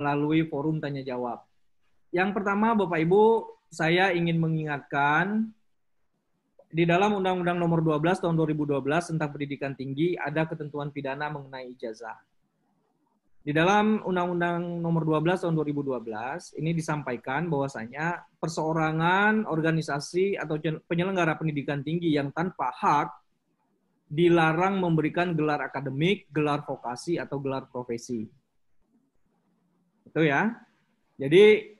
melalui forum tanya jawab. Yang pertama, Bapak Ibu, saya ingin mengingatkan di dalam Undang-Undang Nomor 12 Tahun 2012 tentang Pendidikan Tinggi ada ketentuan pidana mengenai ijazah. Di dalam Undang-Undang Nomor 12 Tahun 2012 ini disampaikan bahwasanya perseorangan, organisasi atau penyelenggara pendidikan tinggi yang tanpa hak dilarang memberikan gelar akademik, gelar vokasi atau gelar profesi. Itu ya. Jadi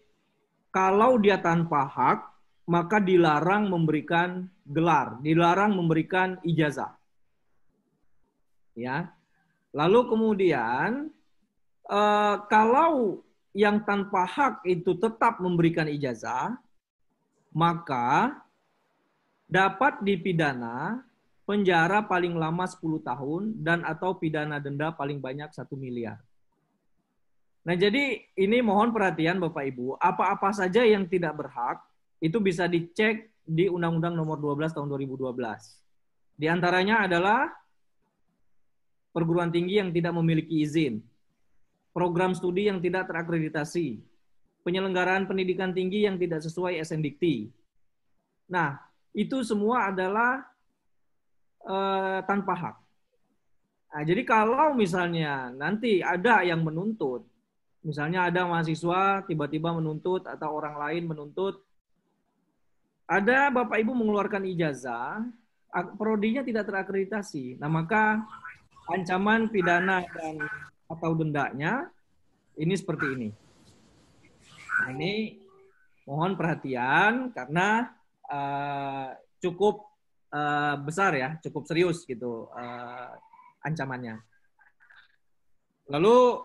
kalau dia tanpa hak, maka dilarang memberikan gelar, dilarang memberikan ijazah. Ya. Lalu kemudian eh, kalau yang tanpa hak itu tetap memberikan ijazah, maka dapat dipidana penjara paling lama 10 tahun dan atau pidana denda paling banyak satu miliar. Nah, jadi ini mohon perhatian Bapak Ibu, apa-apa saja yang tidak berhak itu bisa dicek di Undang-Undang Nomor 12 Tahun 2012. Di antaranya adalah perguruan tinggi yang tidak memiliki izin, program studi yang tidak terakreditasi, penyelenggaraan pendidikan tinggi yang tidak sesuai SNDikti. Nah, itu semua adalah eh, tanpa hak. Nah, jadi kalau misalnya nanti ada yang menuntut Misalnya ada mahasiswa tiba-tiba menuntut atau orang lain menuntut. Ada Bapak Ibu mengeluarkan ijazah, prodinya tidak terakreditasi. Nah, maka ancaman pidana dan atau dendanya ini seperti ini. Nah, ini mohon perhatian karena uh, cukup uh, besar ya, cukup serius gitu uh, ancamannya. Lalu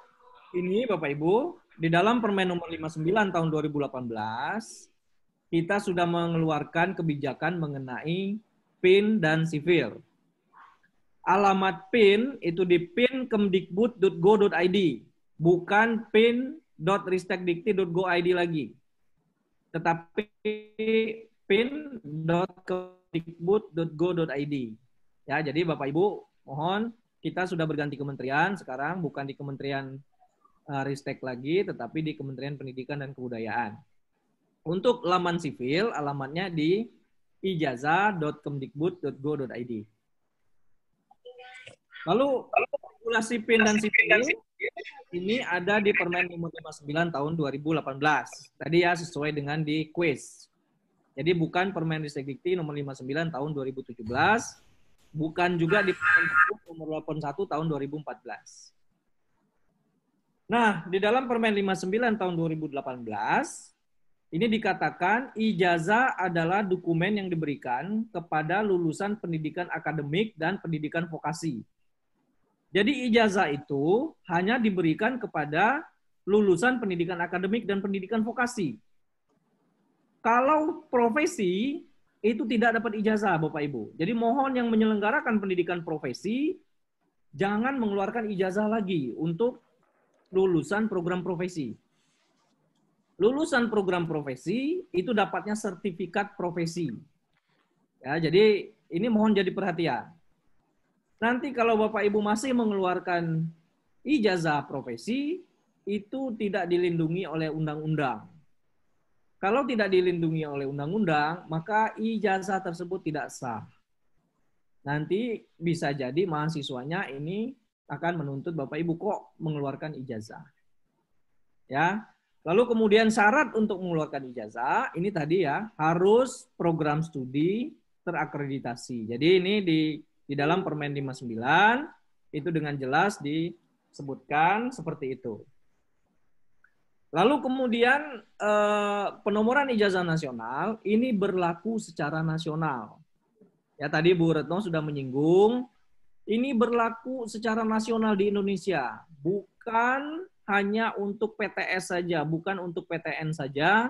ini Bapak Ibu, di dalam Permen nomor 59 tahun 2018 kita sudah mengeluarkan kebijakan mengenai PIN dan sivir. Alamat PIN itu di pinkemdikbud.go.id, bukan pin.ristekdikti.go.id lagi. Tetapi pin.kemdikbud.go.id. Ya, jadi Bapak Ibu mohon kita sudah berganti kementerian sekarang bukan di Kementerian uh, Ristek lagi, tetapi di Kementerian Pendidikan dan Kebudayaan. Untuk laman sipil, alamatnya di ijazah.kemdikbud.go.id. Lalu regulasi PIN dan sipil ini ada di Permen Nomor 59 tahun 2018. Tadi ya sesuai dengan di quiz. Jadi bukan Permen Ristek Dikti nomor 59 tahun 2017, bukan juga di Permen nomor 81 tahun 2014. Nah, di dalam Permen 59 tahun 2018 ini dikatakan ijazah adalah dokumen yang diberikan kepada lulusan pendidikan akademik dan pendidikan vokasi. Jadi ijazah itu hanya diberikan kepada lulusan pendidikan akademik dan pendidikan vokasi. Kalau profesi itu tidak dapat ijazah Bapak Ibu. Jadi mohon yang menyelenggarakan pendidikan profesi jangan mengeluarkan ijazah lagi untuk lulusan program profesi. Lulusan program profesi itu dapatnya sertifikat profesi. Ya, jadi ini mohon jadi perhatian. Nanti kalau Bapak Ibu masih mengeluarkan ijazah profesi itu tidak dilindungi oleh undang-undang. Kalau tidak dilindungi oleh undang-undang, maka ijazah tersebut tidak sah. Nanti bisa jadi mahasiswanya ini akan menuntut Bapak Ibu kok mengeluarkan ijazah. Ya. Lalu kemudian syarat untuk mengeluarkan ijazah ini tadi ya harus program studi terakreditasi. Jadi ini di di dalam Permen 59 itu dengan jelas disebutkan seperti itu. Lalu kemudian eh, penomoran ijazah nasional ini berlaku secara nasional. Ya tadi Bu Retno sudah menyinggung ini berlaku secara nasional di Indonesia, bukan hanya untuk PTS saja, bukan untuk PTN saja,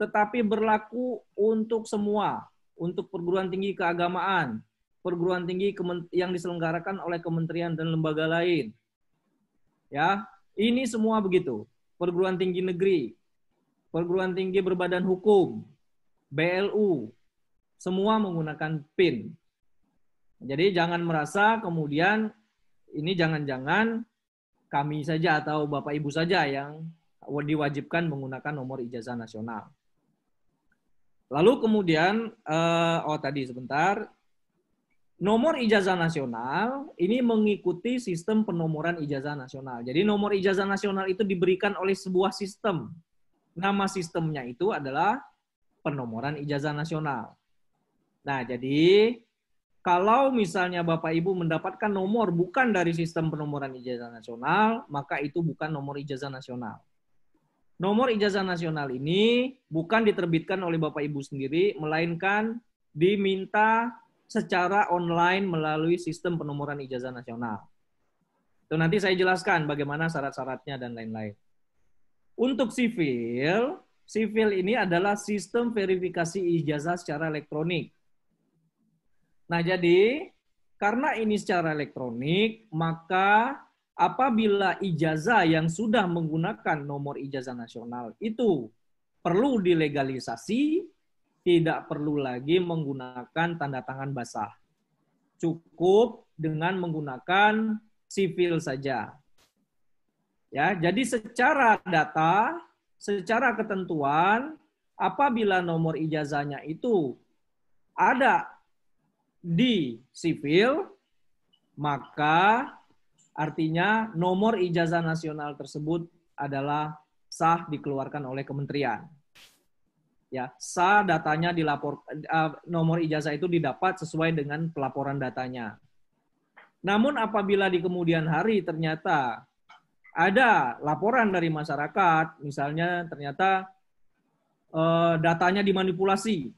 tetapi berlaku untuk semua, untuk perguruan tinggi keagamaan, perguruan tinggi yang diselenggarakan oleh kementerian dan lembaga lain. Ya, ini semua begitu. Perguruan tinggi negeri, perguruan tinggi berbadan hukum, BLU, semua menggunakan PIN. Jadi jangan merasa kemudian ini jangan-jangan kami saja atau Bapak Ibu saja yang diwajibkan menggunakan nomor ijazah nasional. Lalu kemudian, eh, oh tadi sebentar, nomor ijazah nasional ini mengikuti sistem penomoran ijazah nasional. Jadi nomor ijazah nasional itu diberikan oleh sebuah sistem. Nama sistemnya itu adalah penomoran ijazah nasional. Nah, jadi kalau misalnya Bapak Ibu mendapatkan nomor bukan dari sistem penomoran ijazah nasional, maka itu bukan nomor ijazah nasional. Nomor ijazah nasional ini bukan diterbitkan oleh Bapak Ibu sendiri, melainkan diminta secara online melalui sistem penomoran ijazah nasional. Itu nanti saya jelaskan bagaimana syarat-syaratnya dan lain-lain. Untuk sivil, sivil ini adalah sistem verifikasi ijazah secara elektronik. Nah, jadi karena ini secara elektronik, maka apabila ijazah yang sudah menggunakan nomor ijazah nasional itu perlu dilegalisasi, tidak perlu lagi menggunakan tanda tangan basah. Cukup dengan menggunakan sipil saja. Ya, jadi secara data, secara ketentuan, apabila nomor ijazahnya itu ada di sipil, maka artinya nomor ijazah nasional tersebut adalah sah dikeluarkan oleh kementerian. Ya, sah datanya dilapor eh, nomor ijazah itu didapat sesuai dengan pelaporan datanya. Namun apabila di kemudian hari ternyata ada laporan dari masyarakat, misalnya ternyata eh, datanya dimanipulasi,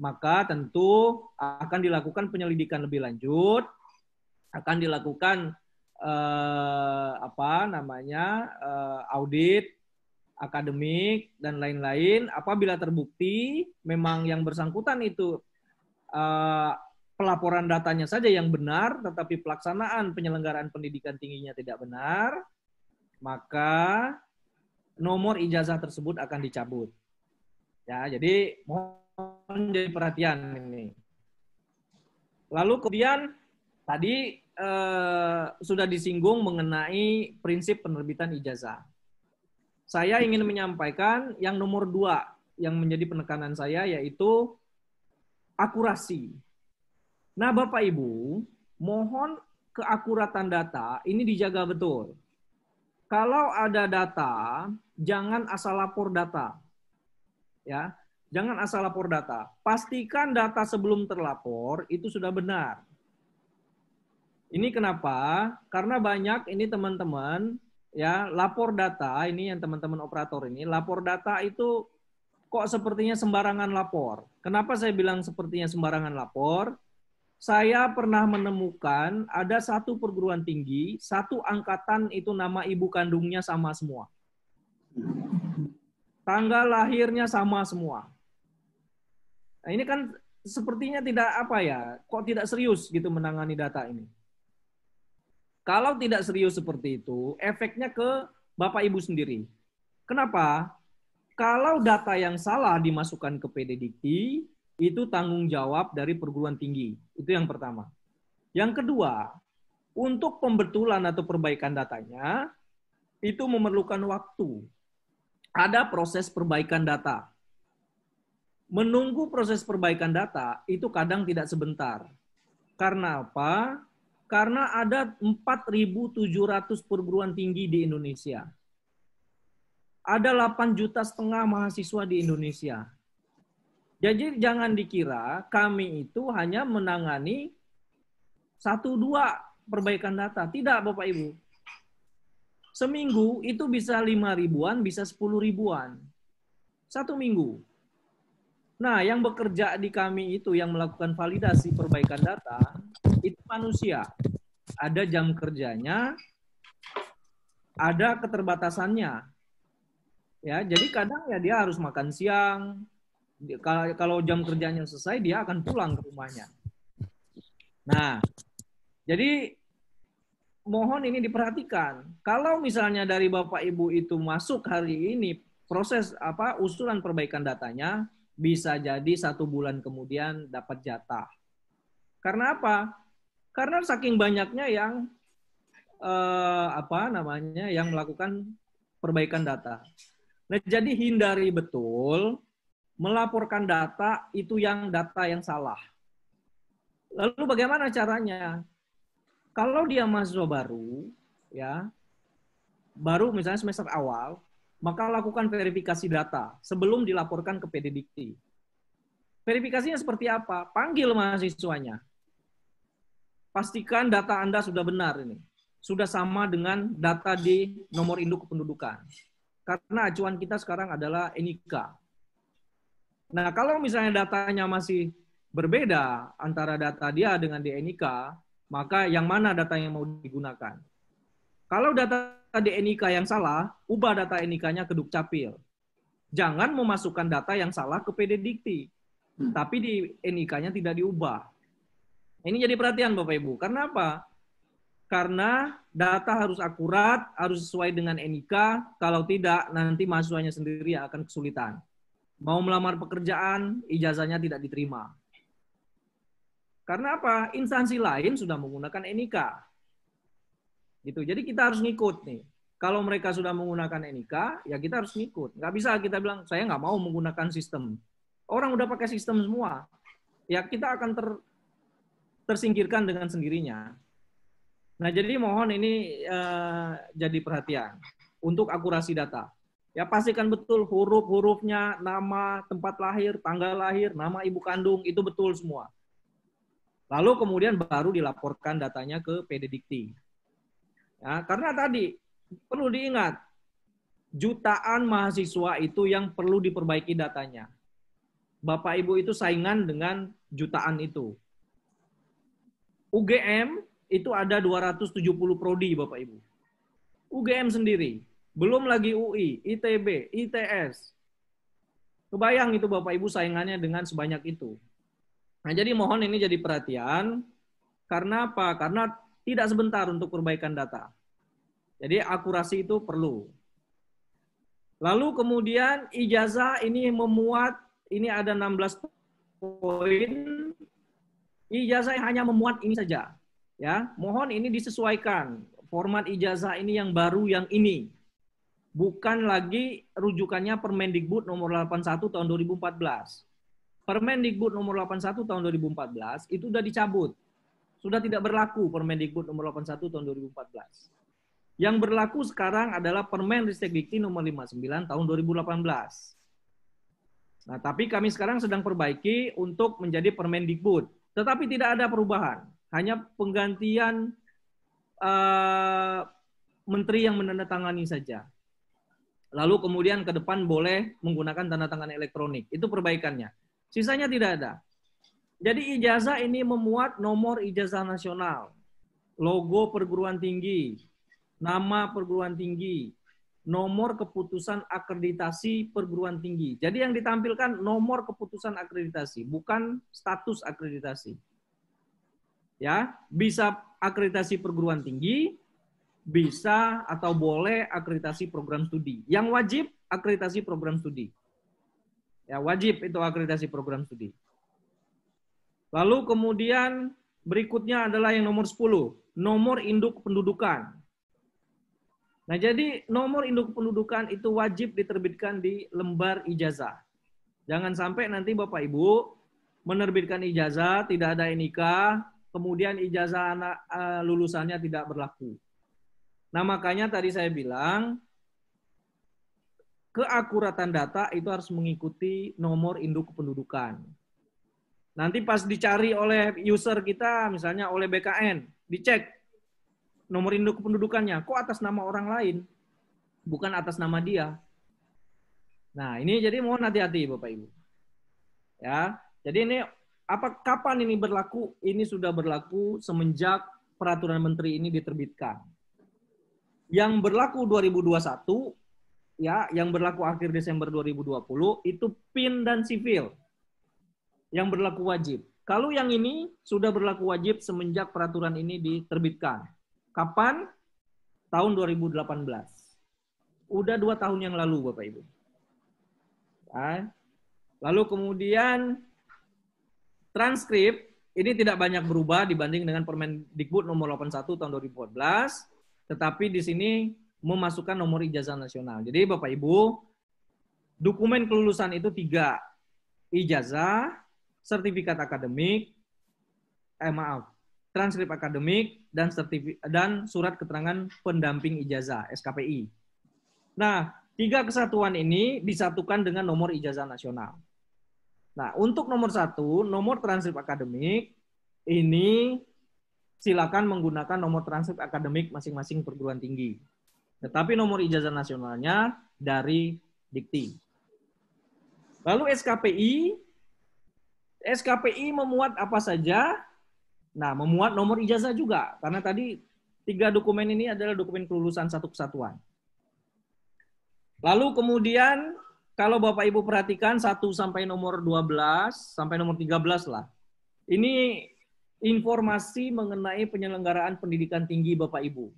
maka tentu akan dilakukan penyelidikan lebih lanjut, akan dilakukan eh, apa namanya eh, audit akademik dan lain-lain. Apabila terbukti memang yang bersangkutan itu eh, pelaporan datanya saja yang benar, tetapi pelaksanaan penyelenggaraan pendidikan tingginya tidak benar, maka nomor ijazah tersebut akan dicabut. Ya, jadi mohon menjadi perhatian ini. Lalu kemudian tadi eh, sudah disinggung mengenai prinsip penerbitan ijazah. Saya ingin menyampaikan yang nomor dua yang menjadi penekanan saya yaitu akurasi. Nah, Bapak Ibu, mohon keakuratan data ini dijaga betul. Kalau ada data, jangan asal lapor data. Ya. Jangan asal lapor data. Pastikan data sebelum terlapor itu sudah benar. Ini kenapa? Karena banyak ini teman-teman ya lapor data ini yang teman-teman operator ini lapor data itu kok sepertinya sembarangan lapor. Kenapa saya bilang sepertinya sembarangan lapor? Saya pernah menemukan ada satu perguruan tinggi, satu angkatan itu nama ibu kandungnya sama semua. Tanggal lahirnya sama semua. Nah, ini kan sepertinya tidak apa ya, kok tidak serius gitu menangani data ini. Kalau tidak serius seperti itu, efeknya ke Bapak Ibu sendiri. Kenapa? Kalau data yang salah dimasukkan ke Dikti, itu tanggung jawab dari perguruan tinggi. Itu yang pertama. Yang kedua, untuk pembetulan atau perbaikan datanya, itu memerlukan waktu. Ada proses perbaikan data menunggu proses perbaikan data itu kadang tidak sebentar. Karena apa? Karena ada 4.700 perguruan tinggi di Indonesia. Ada 8 juta setengah mahasiswa di Indonesia. Jadi jangan dikira kami itu hanya menangani satu dua perbaikan data. Tidak Bapak Ibu. Seminggu itu bisa lima ribuan, bisa sepuluh ribuan. Satu minggu. Nah, yang bekerja di kami itu yang melakukan validasi perbaikan data itu manusia. Ada jam kerjanya, ada keterbatasannya. Ya, jadi kadang ya dia harus makan siang. Kalau jam kerjanya selesai, dia akan pulang ke rumahnya. Nah, jadi mohon ini diperhatikan. Kalau misalnya dari Bapak Ibu itu masuk hari ini proses apa usulan perbaikan datanya, bisa jadi satu bulan kemudian dapat jatah. Karena apa? Karena saking banyaknya yang eh, apa namanya yang melakukan perbaikan data. Nah, jadi hindari betul melaporkan data itu yang data yang salah. Lalu bagaimana caranya? Kalau dia mahasiswa baru, ya, baru misalnya semester awal, maka lakukan verifikasi data sebelum dilaporkan ke PD Dikti. Verifikasinya seperti apa? Panggil mahasiswanya. Pastikan data Anda sudah benar ini. Sudah sama dengan data di nomor induk kependudukan. Karena acuan kita sekarang adalah NIK. Nah, kalau misalnya datanya masih berbeda antara data dia dengan di NIK, maka yang mana data yang mau digunakan? Kalau data NIK yang salah, ubah data NIK-nya ke Dukcapil. Jangan memasukkan data yang salah ke PD Dikti. Hmm. Tapi di NIK-nya tidak diubah. Ini jadi perhatian Bapak Ibu. Karena apa? Karena data harus akurat, harus sesuai dengan NIK. Kalau tidak, nanti mahasiswanya sendiri akan kesulitan. Mau melamar pekerjaan, ijazahnya tidak diterima. Karena apa? Instansi lain sudah menggunakan NIK gitu. Jadi kita harus ngikut nih. Kalau mereka sudah menggunakan NIK, ya kita harus ngikut. Nggak bisa kita bilang, saya nggak mau menggunakan sistem. Orang udah pakai sistem semua. Ya kita akan ter, tersingkirkan dengan sendirinya. Nah, jadi mohon ini eh, jadi perhatian untuk akurasi data. Ya pastikan betul huruf-hurufnya, nama, tempat lahir, tanggal lahir, nama ibu kandung, itu betul semua. Lalu kemudian baru dilaporkan datanya ke PD Dikti. Ya, karena tadi perlu diingat, jutaan mahasiswa itu yang perlu diperbaiki datanya. Bapak Ibu itu saingan dengan jutaan itu. UGM itu ada 270 prodi Bapak Ibu. UGM sendiri, belum lagi UI, ITB, ITS. Kebayang itu Bapak Ibu saingannya dengan sebanyak itu. Nah, jadi mohon ini jadi perhatian. Karena apa? Karena tidak sebentar untuk perbaikan data. Jadi akurasi itu perlu. Lalu kemudian ijazah ini memuat, ini ada 16 poin. Ijazah hanya memuat ini saja. Ya, mohon ini disesuaikan. Format ijazah ini yang baru yang ini. Bukan lagi rujukannya Permendikbud nomor 81 tahun 2014. Permendikbud nomor 81 tahun 2014 itu sudah dicabut sudah tidak berlaku Permendikbud nomor 81 tahun 2014. Yang berlaku sekarang adalah Permen Ristek Dikti nomor 59 tahun 2018. Nah, tapi kami sekarang sedang perbaiki untuk menjadi Permendikbud. Tetapi tidak ada perubahan, hanya penggantian uh, menteri yang menandatangani saja. Lalu kemudian ke depan boleh menggunakan tanda tangan elektronik. Itu perbaikannya. Sisanya tidak ada. Jadi ijazah ini memuat nomor ijazah nasional, logo perguruan tinggi, nama perguruan tinggi, nomor keputusan akreditasi perguruan tinggi. Jadi yang ditampilkan nomor keputusan akreditasi, bukan status akreditasi. Ya, bisa akreditasi perguruan tinggi, bisa atau boleh akreditasi program studi. Yang wajib akreditasi program studi. Ya, wajib itu akreditasi program studi. Lalu kemudian berikutnya adalah yang nomor 10, nomor induk pendudukan. Nah, jadi nomor induk pendudukan itu wajib diterbitkan di lembar ijazah. Jangan sampai nanti Bapak Ibu menerbitkan ijazah, tidak ada NIK, kemudian ijazah anak eh, lulusannya tidak berlaku. Nah, makanya tadi saya bilang keakuratan data itu harus mengikuti nomor induk kependudukan. Nanti pas dicari oleh user kita, misalnya oleh BKN, dicek nomor induk kependudukannya, kok atas nama orang lain, bukan atas nama dia. Nah, ini jadi mohon hati-hati Bapak Ibu. Ya, jadi ini apa kapan ini berlaku? Ini sudah berlaku semenjak peraturan menteri ini diterbitkan. Yang berlaku 2021 ya, yang berlaku akhir Desember 2020 itu PIN dan sivil yang berlaku wajib. Kalau yang ini sudah berlaku wajib semenjak peraturan ini diterbitkan. Kapan? Tahun 2018. Udah dua tahun yang lalu, Bapak Ibu. Ya. Lalu kemudian transkrip ini tidak banyak berubah dibanding dengan permen dikbud nomor 81 tahun 2014, tetapi di sini memasukkan nomor ijazah nasional. Jadi Bapak Ibu, dokumen kelulusan itu tiga, ijazah, sertifikat akademik, eh maaf, transkrip akademik dan dan surat keterangan pendamping ijazah SKPI. Nah, tiga kesatuan ini disatukan dengan nomor ijazah nasional. Nah, untuk nomor satu, nomor transkrip akademik ini silakan menggunakan nomor transkrip akademik masing-masing perguruan tinggi. Tetapi nomor ijazah nasionalnya dari dikti. Lalu SKPI SKPI memuat apa saja? Nah, memuat nomor ijazah juga. Karena tadi tiga dokumen ini adalah dokumen kelulusan satu kesatuan. Lalu kemudian kalau Bapak Ibu perhatikan satu sampai nomor 12 sampai nomor 13 lah. Ini informasi mengenai penyelenggaraan pendidikan tinggi Bapak Ibu.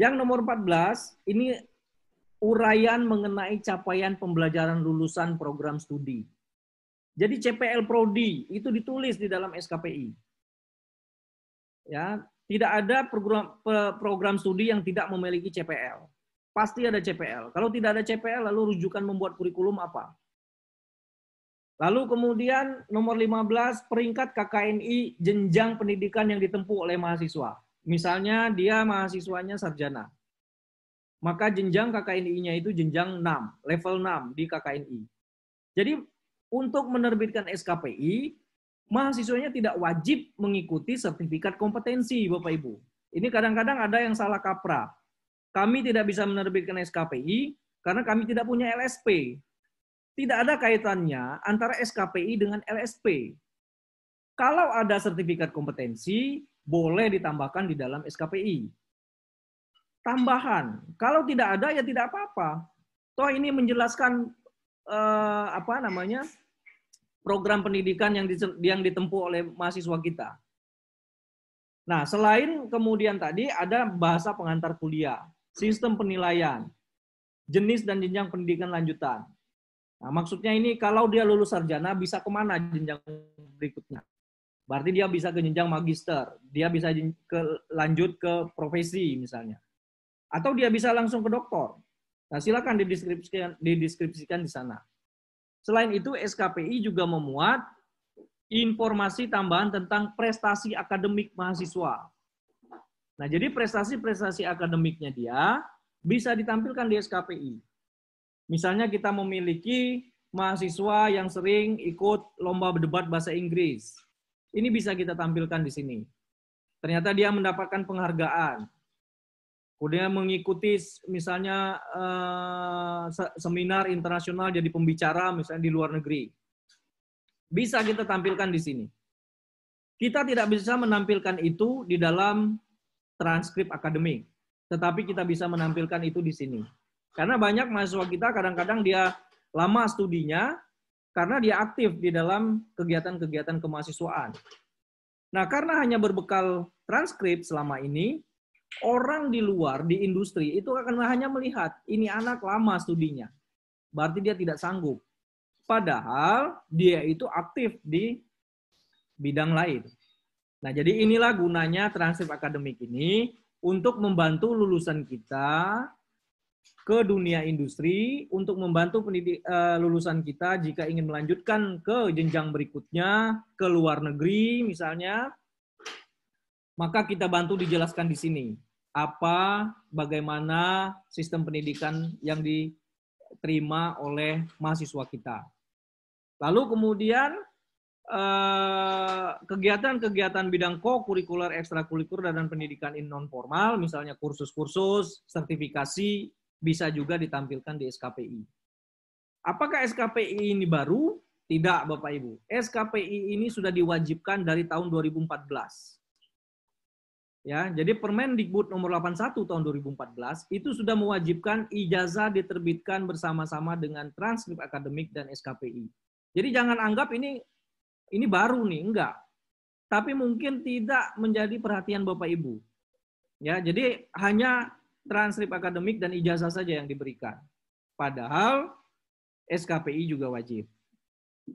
Yang nomor 14 ini uraian mengenai capaian pembelajaran lulusan program studi. Jadi CPL prodi itu ditulis di dalam SKPI. Ya, tidak ada program program studi yang tidak memiliki CPL. Pasti ada CPL. Kalau tidak ada CPL lalu rujukan membuat kurikulum apa? Lalu kemudian nomor 15 peringkat KKNI jenjang pendidikan yang ditempuh oleh mahasiswa. Misalnya dia mahasiswanya sarjana. Maka jenjang KKNI-nya itu jenjang 6, level 6 di KKNI. Jadi untuk menerbitkan SKPI, mahasiswanya tidak wajib mengikuti sertifikat kompetensi, Bapak Ibu. Ini kadang-kadang ada yang salah kaprah. Kami tidak bisa menerbitkan SKPI karena kami tidak punya LSP. Tidak ada kaitannya antara SKPI dengan LSP. Kalau ada sertifikat kompetensi, boleh ditambahkan di dalam SKPI. Tambahan, kalau tidak ada ya tidak apa-apa. Toh ini menjelaskan uh, apa namanya program pendidikan yang di yang ditempuh oleh mahasiswa kita. Nah, selain kemudian tadi ada bahasa pengantar kuliah, sistem penilaian, jenis dan jenjang pendidikan lanjutan. Nah, maksudnya ini kalau dia lulus sarjana bisa kemana jenjang berikutnya? Berarti dia bisa ke jenjang magister, dia bisa ke, lanjut ke profesi misalnya. Atau dia bisa langsung ke doktor. Nah, silakan dideskripsikan, dideskripsikan di sana. Selain itu, SKPI juga memuat informasi tambahan tentang prestasi akademik mahasiswa. Nah, jadi prestasi-prestasi akademiknya dia bisa ditampilkan di SKPI. Misalnya kita memiliki mahasiswa yang sering ikut lomba berdebat bahasa Inggris. Ini bisa kita tampilkan di sini. Ternyata dia mendapatkan penghargaan kemudian mengikuti misalnya eh, seminar internasional jadi pembicara misalnya di luar negeri. Bisa kita tampilkan di sini. Kita tidak bisa menampilkan itu di dalam transkrip akademik, tetapi kita bisa menampilkan itu di sini. Karena banyak mahasiswa kita kadang-kadang dia lama studinya karena dia aktif di dalam kegiatan-kegiatan kemahasiswaan. Nah, karena hanya berbekal transkrip selama ini, orang di luar, di industri, itu akan hanya melihat, ini anak lama studinya. Berarti dia tidak sanggup. Padahal dia itu aktif di bidang lain. Nah, jadi inilah gunanya transkrip akademik ini untuk membantu lulusan kita ke dunia industri, untuk membantu pendidik, uh, lulusan kita jika ingin melanjutkan ke jenjang berikutnya, ke luar negeri misalnya, maka kita bantu dijelaskan di sini apa bagaimana sistem pendidikan yang diterima oleh mahasiswa kita. Lalu kemudian eh, kegiatan-kegiatan bidang ko-kurikuler, ekstrakurikuler dan pendidikan in non formal, misalnya kursus-kursus, sertifikasi bisa juga ditampilkan di SKPI. Apakah SKPI ini baru? Tidak, Bapak Ibu. SKPI ini sudah diwajibkan dari tahun 2014 Ya, jadi Permendikbud nomor 81 tahun 2014 itu sudah mewajibkan ijazah diterbitkan bersama-sama dengan transkrip akademik dan SKPI. Jadi jangan anggap ini ini baru nih, enggak. Tapi mungkin tidak menjadi perhatian Bapak Ibu. Ya, jadi hanya transkrip akademik dan ijazah saja yang diberikan. Padahal SKPI juga wajib.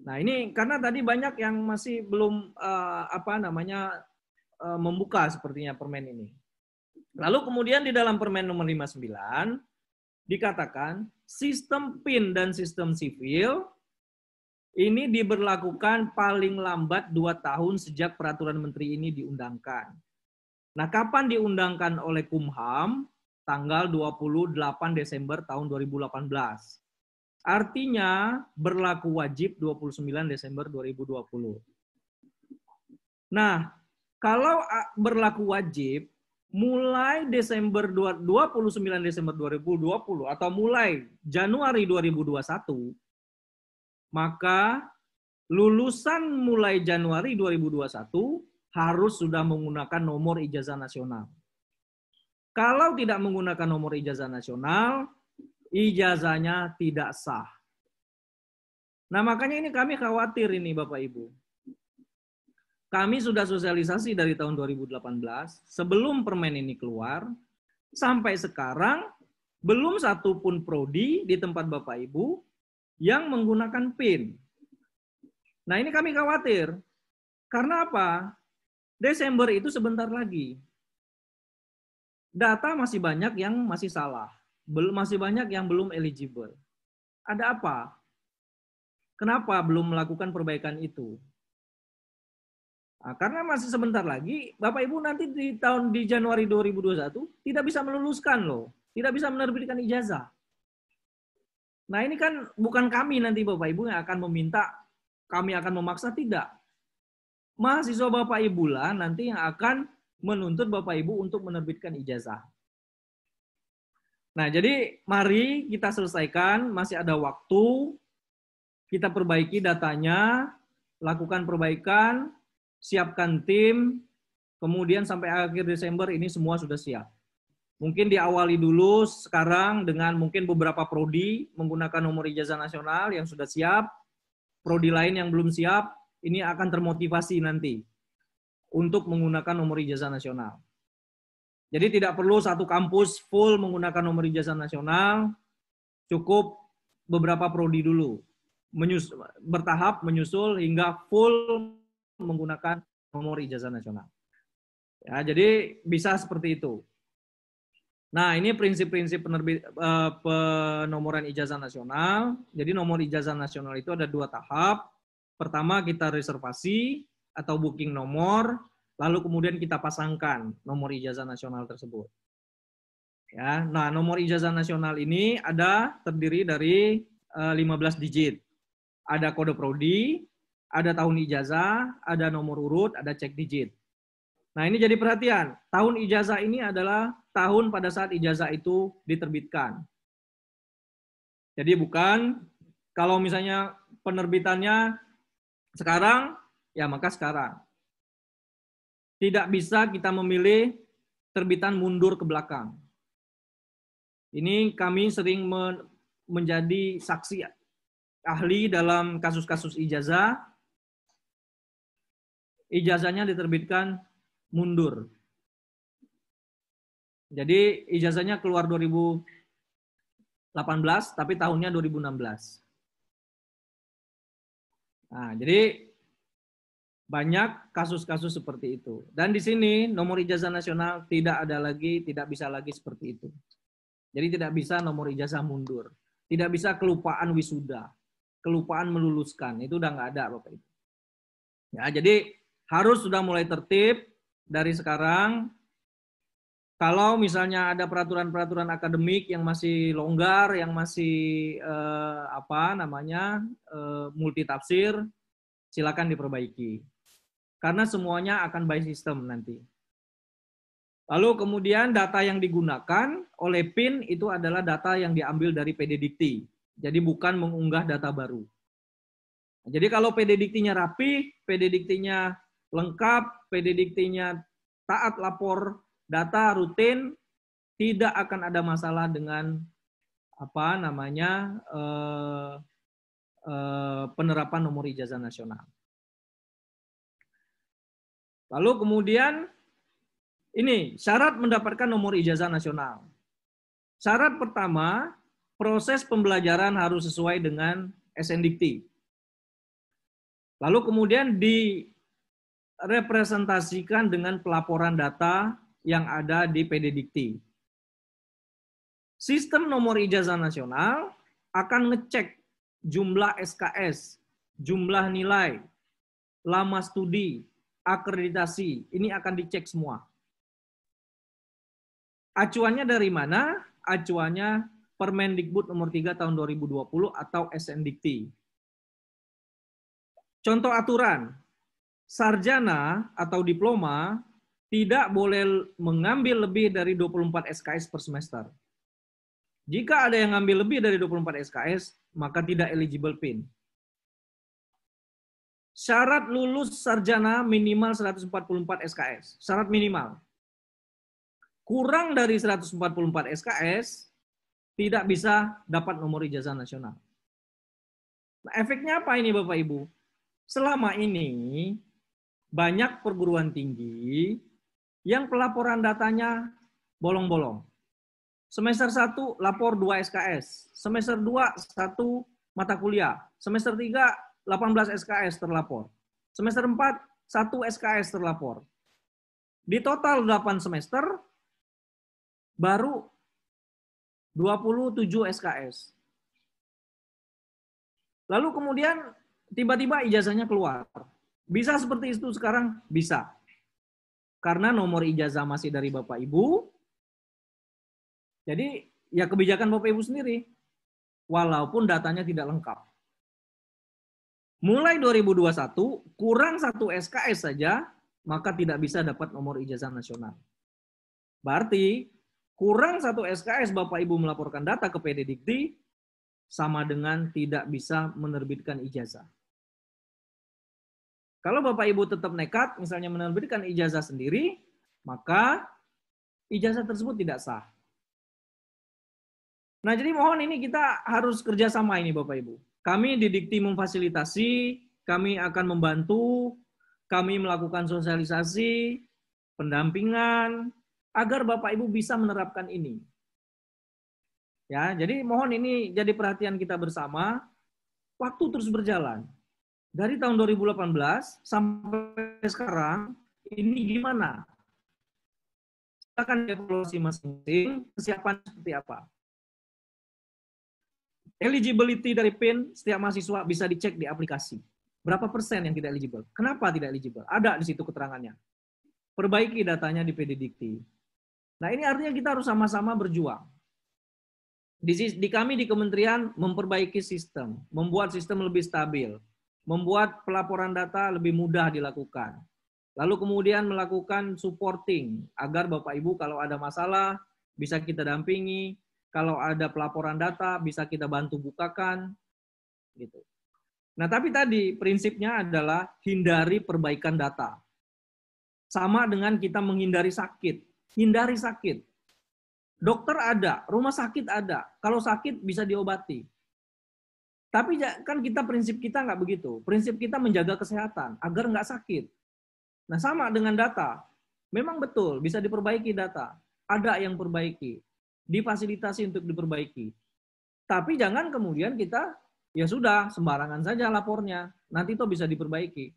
Nah, ini karena tadi banyak yang masih belum uh, apa namanya Eh, membuka sepertinya permen ini. Lalu kemudian di dalam permen nomor 59 dikatakan sistem PIN dan sistem sipil ini diberlakukan paling lambat dua tahun sejak peraturan menteri ini diundangkan. Nah, kapan diundangkan oleh Kumham? Tanggal 28 Desember tahun 2018. Artinya berlaku wajib 29 Desember 2020. Nah, kalau berlaku wajib, mulai Desember 29 Desember 2020 atau mulai Januari 2021 maka lulusan mulai Januari 2021 harus sudah menggunakan nomor ijazah nasional. Kalau tidak menggunakan nomor ijazah nasional, ijazahnya tidak sah. Nah, makanya ini kami khawatir ini Bapak Ibu. Kami sudah sosialisasi dari tahun 2018, sebelum permen ini keluar, sampai sekarang belum satu pun prodi di tempat Bapak Ibu yang menggunakan PIN. Nah ini kami khawatir. Karena apa? Desember itu sebentar lagi. Data masih banyak yang masih salah. Belum masih banyak yang belum eligible. Ada apa? Kenapa belum melakukan perbaikan itu? Nah, karena masih sebentar lagi, Bapak Ibu nanti di tahun di Januari 2021 tidak bisa meluluskan loh, tidak bisa menerbitkan ijazah. Nah ini kan bukan kami nanti Bapak Ibu yang akan meminta, kami akan memaksa tidak. Mahasiswa Bapak Ibu lah nanti yang akan menuntut Bapak Ibu untuk menerbitkan ijazah. Nah jadi mari kita selesaikan, masih ada waktu, kita perbaiki datanya, lakukan perbaikan, siapkan tim, kemudian sampai akhir Desember ini semua sudah siap. Mungkin diawali dulu sekarang dengan mungkin beberapa prodi menggunakan nomor ijazah nasional yang sudah siap, prodi lain yang belum siap, ini akan termotivasi nanti untuk menggunakan nomor ijazah nasional. Jadi tidak perlu satu kampus full menggunakan nomor ijazah nasional, cukup beberapa prodi dulu. Menyusul, bertahap menyusul hingga full menggunakan nomor ijazah nasional. Ya, jadi bisa seperti itu. Nah, ini prinsip-prinsip eh, penomoran ijazah nasional. Jadi nomor ijazah nasional itu ada dua tahap. Pertama kita reservasi atau booking nomor, lalu kemudian kita pasangkan nomor ijazah nasional tersebut. Ya, nah nomor ijazah nasional ini ada terdiri dari 15 eh, digit. Ada kode prodi, ada tahun ijazah, ada nomor urut, ada cek digit. Nah, ini jadi perhatian. Tahun ijazah ini adalah tahun pada saat ijazah itu diterbitkan. Jadi bukan kalau misalnya penerbitannya sekarang, ya maka sekarang. Tidak bisa kita memilih terbitan mundur ke belakang. Ini kami sering men menjadi saksi ahli dalam kasus-kasus ijazah ijazahnya diterbitkan mundur. Jadi ijazahnya keluar 2018 tapi tahunnya 2016. Nah, jadi banyak kasus-kasus seperti itu. Dan di sini nomor ijazah nasional tidak ada lagi, tidak bisa lagi seperti itu. Jadi tidak bisa nomor ijazah mundur. Tidak bisa kelupaan wisuda. Kelupaan meluluskan. Itu udah nggak ada Bapak Ibu. Ya, jadi harus sudah mulai tertib dari sekarang. Kalau misalnya ada peraturan-peraturan akademik yang masih longgar, yang masih eh, apa namanya eh, multitafsir, silakan diperbaiki. Karena semuanya akan by system nanti. Lalu kemudian data yang digunakan oleh PIN itu adalah data yang diambil dari PD Dikti. Jadi bukan mengunggah data baru. Jadi kalau PD Dikti-nya rapi, PD Dikti-nya lengkap, PDDT-nya taat lapor data rutin, tidak akan ada masalah dengan apa namanya eh, eh, penerapan nomor ijazah nasional. Lalu kemudian ini syarat mendapatkan nomor ijazah nasional. Syarat pertama, proses pembelajaran harus sesuai dengan SNDT. Lalu kemudian di representasikan dengan pelaporan data yang ada di PD Dikti. Sistem nomor ijazah nasional akan ngecek jumlah SKS, jumlah nilai, lama studi, akreditasi. Ini akan dicek semua. Acuannya dari mana? Acuannya Permendikbud nomor 3 tahun 2020 atau SN Contoh aturan, sarjana atau diploma tidak boleh mengambil lebih dari 24 SKS per semester. Jika ada yang ngambil lebih dari 24 SKS, maka tidak eligible PIN. Syarat lulus sarjana minimal 144 SKS. Syarat minimal. Kurang dari 144 SKS, tidak bisa dapat nomor ijazah nasional. Nah, efeknya apa ini Bapak Ibu? Selama ini banyak perguruan tinggi yang pelaporan datanya bolong-bolong. Semester 1 lapor 2 SKS, semester 2 1 mata kuliah, semester 3 18 SKS terlapor, semester 4 1 SKS terlapor. Di total 8 semester baru 27 SKS. Lalu kemudian tiba-tiba ijazahnya keluar bisa seperti itu sekarang? Bisa. Karena nomor ijazah masih dari Bapak Ibu. Jadi ya kebijakan Bapak Ibu sendiri. Walaupun datanya tidak lengkap. Mulai 2021, kurang satu SKS saja, maka tidak bisa dapat nomor ijazah nasional. Berarti, kurang satu SKS Bapak Ibu melaporkan data ke PD Dikti, sama dengan tidak bisa menerbitkan ijazah. Kalau Bapak Ibu tetap nekat, misalnya menerbitkan ijazah sendiri, maka ijazah tersebut tidak sah. Nah, jadi mohon ini kita harus kerjasama ini Bapak Ibu. Kami didikti memfasilitasi, kami akan membantu, kami melakukan sosialisasi, pendampingan, agar Bapak Ibu bisa menerapkan ini. Ya, jadi mohon ini jadi perhatian kita bersama. Waktu terus berjalan dari tahun 2018 sampai sekarang ini gimana? Silakan evaluasi masing-masing kesiapan seperti apa. Eligibility dari PIN setiap mahasiswa bisa dicek di aplikasi. Berapa persen yang tidak eligible? Kenapa tidak eligible? Ada di situ keterangannya. Perbaiki datanya di PD Dikti. Nah, ini artinya kita harus sama-sama berjuang. di kami di kementerian memperbaiki sistem, membuat sistem lebih stabil, membuat pelaporan data lebih mudah dilakukan. Lalu kemudian melakukan supporting agar Bapak Ibu kalau ada masalah bisa kita dampingi, kalau ada pelaporan data bisa kita bantu bukakan gitu. Nah, tapi tadi prinsipnya adalah hindari perbaikan data. Sama dengan kita menghindari sakit. Hindari sakit. Dokter ada, rumah sakit ada. Kalau sakit bisa diobati. Tapi kan kita prinsip kita nggak begitu. Prinsip kita menjaga kesehatan agar nggak sakit. Nah sama dengan data. Memang betul bisa diperbaiki data. Ada yang perbaiki. Difasilitasi untuk diperbaiki. Tapi jangan kemudian kita ya sudah sembarangan saja lapornya. Nanti itu bisa diperbaiki.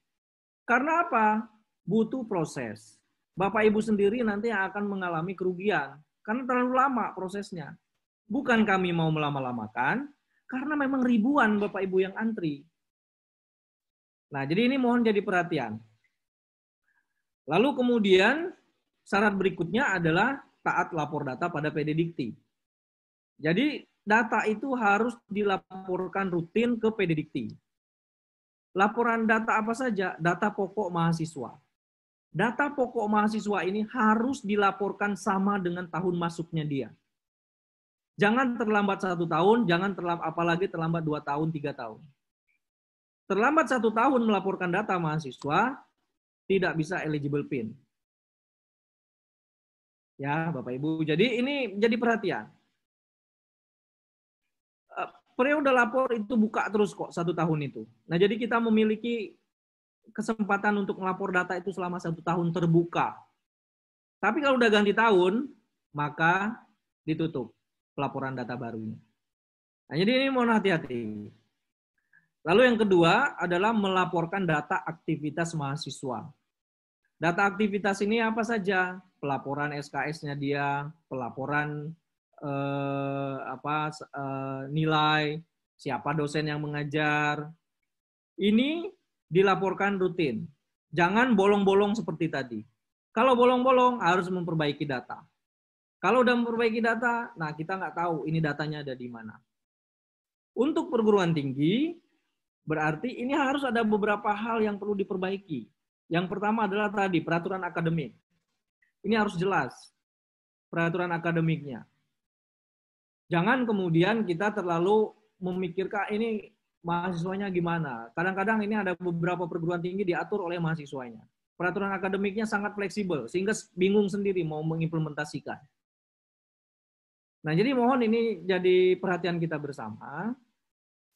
Karena apa? Butuh proses. Bapak Ibu sendiri nanti akan mengalami kerugian karena terlalu lama prosesnya. Bukan kami mau melama-lamakan, karena memang ribuan Bapak Ibu yang antri. Nah, jadi ini mohon jadi perhatian. Lalu kemudian syarat berikutnya adalah taat lapor data pada PD Dikti. Jadi data itu harus dilaporkan rutin ke PD Dikti. Laporan data apa saja? Data pokok mahasiswa. Data pokok mahasiswa ini harus dilaporkan sama dengan tahun masuknya dia. Jangan terlambat satu tahun, jangan terlambat, apalagi terlambat dua tahun, tiga tahun. Terlambat satu tahun melaporkan data mahasiswa, tidak bisa eligible PIN. Ya, Bapak Ibu. Jadi ini jadi perhatian. Eh, periode lapor itu buka terus kok satu tahun itu. Nah, jadi kita memiliki kesempatan untuk melapor data itu selama satu tahun terbuka. Tapi kalau udah ganti tahun, maka ditutup pelaporan data barunya. Nah, jadi ini mohon hati-hati. Lalu yang kedua adalah melaporkan data aktivitas mahasiswa. Data aktivitas ini apa saja? Pelaporan SKS-nya dia, pelaporan eh, apa eh, nilai, siapa dosen yang mengajar. Ini dilaporkan rutin. Jangan bolong-bolong seperti tadi. Kalau bolong-bolong harus memperbaiki data. Kalau udah memperbaiki data, nah kita nggak tahu ini datanya ada di mana. Untuk perguruan tinggi, berarti ini harus ada beberapa hal yang perlu diperbaiki. Yang pertama adalah tadi, peraturan akademik. Ini harus jelas, peraturan akademiknya. Jangan kemudian kita terlalu memikirkan ah, ini mahasiswanya gimana. Kadang-kadang ini ada beberapa perguruan tinggi diatur oleh mahasiswanya. Peraturan akademiknya sangat fleksibel, sehingga bingung sendiri mau mengimplementasikan. Nah, jadi mohon ini jadi perhatian kita bersama.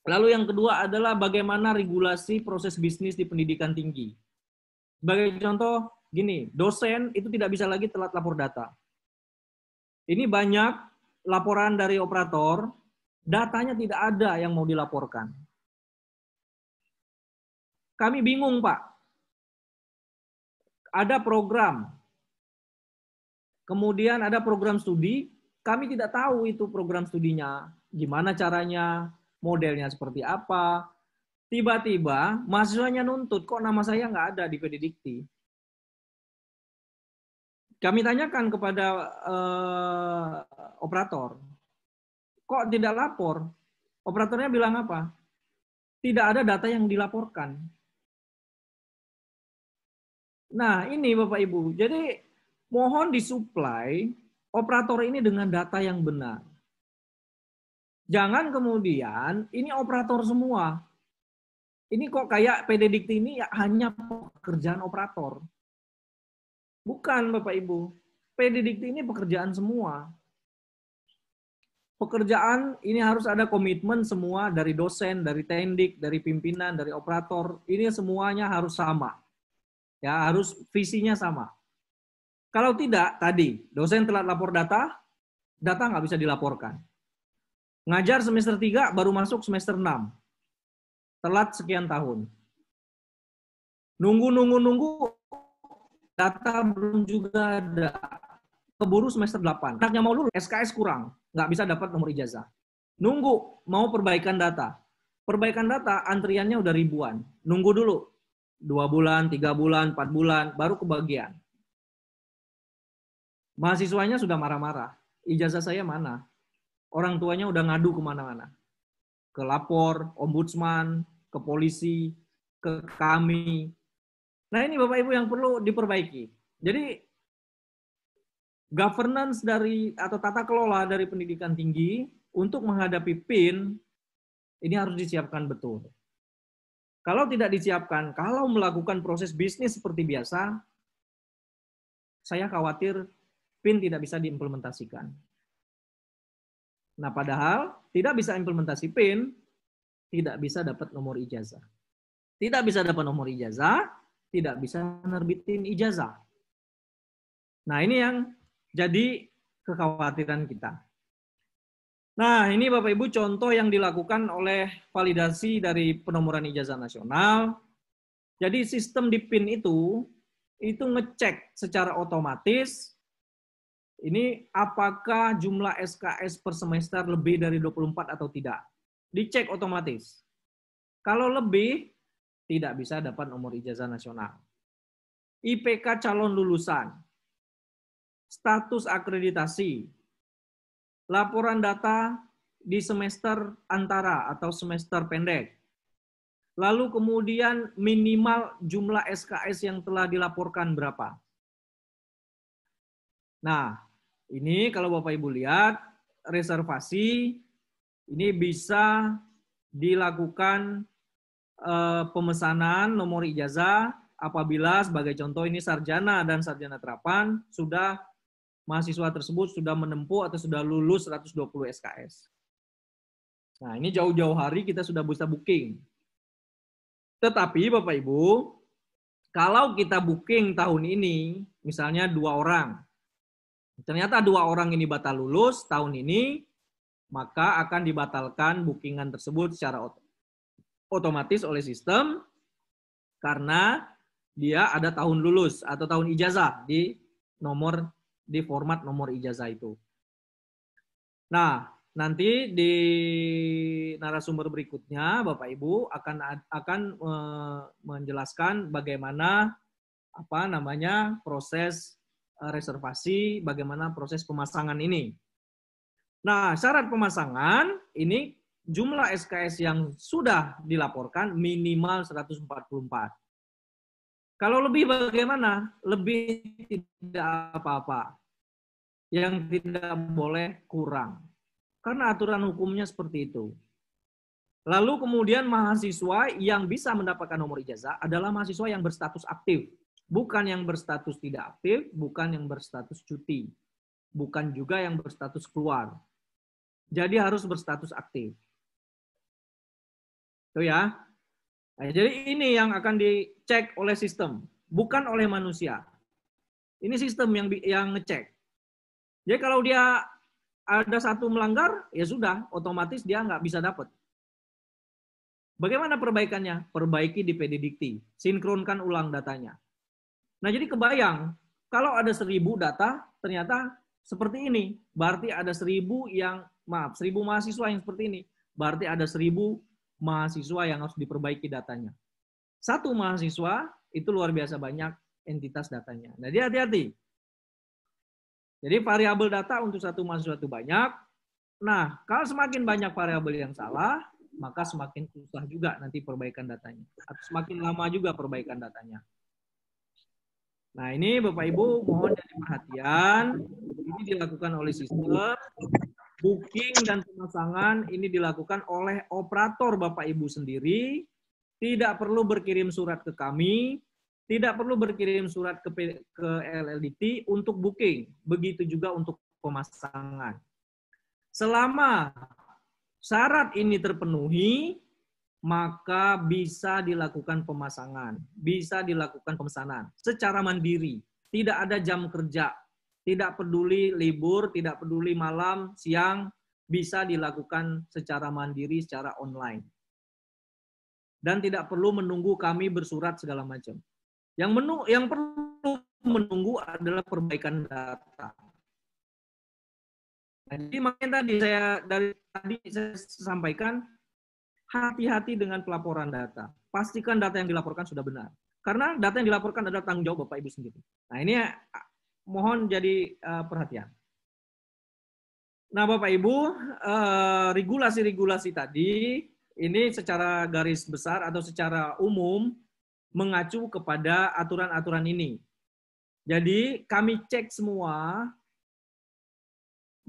Lalu yang kedua adalah bagaimana regulasi proses bisnis di pendidikan tinggi. Sebagai contoh, gini, dosen itu tidak bisa lagi telat lapor data. Ini banyak laporan dari operator, datanya tidak ada yang mau dilaporkan. Kami bingung, Pak. Ada program, kemudian ada program studi, kami tidak tahu itu program studinya, gimana caranya, modelnya seperti apa. Tiba-tiba mahasiswanya nuntut, kok nama saya nggak ada di pedidikti. Kami tanyakan kepada uh, operator, kok tidak lapor? Operatornya bilang apa? Tidak ada data yang dilaporkan. Nah, ini Bapak Ibu. Jadi mohon disuplai operator ini dengan data yang benar. Jangan kemudian ini operator semua. Ini kok kayak PDDIKT ini ya hanya pekerjaan operator. Bukan Bapak Ibu. PDDIKT ini pekerjaan semua. Pekerjaan ini harus ada komitmen semua dari dosen, dari tendik, dari pimpinan, dari operator. Ini semuanya harus sama. Ya, harus visinya sama kalau tidak, tadi dosen telat lapor data, data nggak bisa dilaporkan. Ngajar semester 3, baru masuk semester 6. Telat sekian tahun. Nunggu, nunggu, nunggu, data belum juga ada. Keburu semester 8. Anaknya mau lulus, SKS kurang. Nggak bisa dapat nomor ijazah. Nunggu, mau perbaikan data. Perbaikan data, antriannya udah ribuan. Nunggu dulu. Dua bulan, tiga bulan, empat bulan, baru kebagian mahasiswanya sudah marah-marah. Ijazah saya mana? Orang tuanya udah ngadu kemana-mana. Ke lapor, ombudsman, ke polisi, ke kami. Nah ini Bapak Ibu yang perlu diperbaiki. Jadi governance dari atau tata kelola dari pendidikan tinggi untuk menghadapi PIN ini harus disiapkan betul. Kalau tidak disiapkan, kalau melakukan proses bisnis seperti biasa, saya khawatir PIN tidak bisa diimplementasikan. Nah, padahal tidak bisa implementasi PIN, tidak bisa dapat nomor ijazah. Tidak bisa dapat nomor ijazah, tidak bisa menerbitin ijazah. Nah, ini yang jadi kekhawatiran kita. Nah, ini Bapak Ibu contoh yang dilakukan oleh validasi dari penomoran ijazah nasional. Jadi sistem di PIN itu itu ngecek secara otomatis ini apakah jumlah SKS per semester lebih dari 24 atau tidak? Dicek otomatis. Kalau lebih, tidak bisa dapat nomor ijazah nasional. IPK calon lulusan, status akreditasi, laporan data di semester antara atau semester pendek, Lalu kemudian minimal jumlah SKS yang telah dilaporkan berapa? Nah, ini kalau Bapak Ibu lihat reservasi ini bisa dilakukan eh, pemesanan nomor ijazah apabila sebagai contoh ini sarjana dan sarjana terapan sudah mahasiswa tersebut sudah menempuh atau sudah lulus 120 SKS. Nah, ini jauh-jauh hari kita sudah bisa booking. Tetapi Bapak Ibu, kalau kita booking tahun ini, misalnya dua orang, Ternyata dua orang ini batal lulus tahun ini, maka akan dibatalkan bookingan tersebut secara otomatis oleh sistem karena dia ada tahun lulus atau tahun ijazah di nomor di format nomor ijazah itu. Nah, nanti di narasumber berikutnya Bapak Ibu akan akan eh, menjelaskan bagaimana apa namanya proses Eh, reservasi bagaimana proses pemasangan ini. Nah, syarat pemasangan ini jumlah SKS yang sudah dilaporkan minimal 144. Kalau lebih bagaimana? Lebih tidak apa-apa. Yang tidak boleh kurang. Karena aturan hukumnya seperti itu. Lalu kemudian mahasiswa yang bisa mendapatkan nomor ijazah adalah mahasiswa yang berstatus aktif bukan yang berstatus tidak aktif, bukan yang berstatus cuti, bukan juga yang berstatus keluar. Jadi harus berstatus aktif. Itu ya. Nah, jadi ini yang akan dicek oleh sistem, bukan oleh manusia. Ini sistem yang yang ngecek. Jadi kalau dia ada satu melanggar, ya sudah, otomatis dia nggak bisa dapat. Bagaimana perbaikannya? Perbaiki di PD Dikti. Sinkronkan ulang datanya. Nah, jadi kebayang kalau ada seribu data ternyata seperti ini, berarti ada seribu yang maaf, seribu mahasiswa yang seperti ini, berarti ada seribu mahasiswa yang harus diperbaiki datanya. Satu mahasiswa itu luar biasa banyak entitas datanya. Nah, jadi hati-hati. Jadi variabel data untuk satu mahasiswa itu banyak. Nah, kalau semakin banyak variabel yang salah, maka semakin susah juga nanti perbaikan datanya. Atau semakin lama juga perbaikan datanya. Nah, ini Bapak Ibu mohon jadi perhatian. Ini dilakukan oleh sistem. Booking dan pemasangan ini dilakukan oleh operator Bapak Ibu sendiri. Tidak perlu berkirim surat ke kami, tidak perlu berkirim surat ke, ke LLDT untuk booking. Begitu juga untuk pemasangan. Selama syarat ini terpenuhi, maka bisa dilakukan pemasangan, bisa dilakukan pemesanan secara mandiri. Tidak ada jam kerja, tidak peduli libur, tidak peduli malam, siang, bisa dilakukan secara mandiri, secara online. Dan tidak perlu menunggu kami bersurat segala macam. Yang, menu, yang perlu menunggu adalah perbaikan data. Jadi makanya tadi saya dari tadi saya sampaikan hati-hati dengan pelaporan data. Pastikan data yang dilaporkan sudah benar. Karena data yang dilaporkan adalah tanggung jawab Bapak Ibu sendiri. Nah, ini ah, mohon jadi eh, perhatian. Nah, Bapak Ibu, eh, regulasi-regulasi tadi ini secara garis besar atau secara umum mengacu kepada aturan-aturan ini. Jadi kami cek semua,